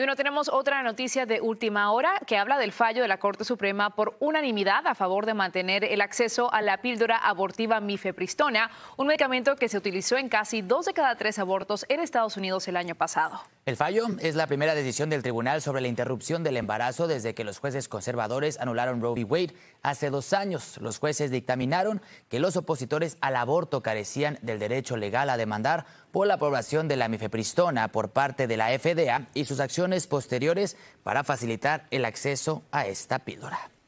Y bueno, tenemos otra noticia de última hora que habla del fallo de la Corte Suprema por unanimidad a favor de mantener el acceso a la píldora abortiva mifepristona, un medicamento que se utilizó en casi dos de cada tres abortos en Estados Unidos el año pasado. El fallo es la primera decisión del tribunal sobre la interrupción del embarazo desde que los jueces conservadores anularon Roe v. Wade. Hace dos años, los jueces dictaminaron que los opositores al aborto carecían del derecho legal a demandar por la aprobación de la mifepristona por parte de la FDA y sus acciones posteriores para facilitar el acceso a esta píldora.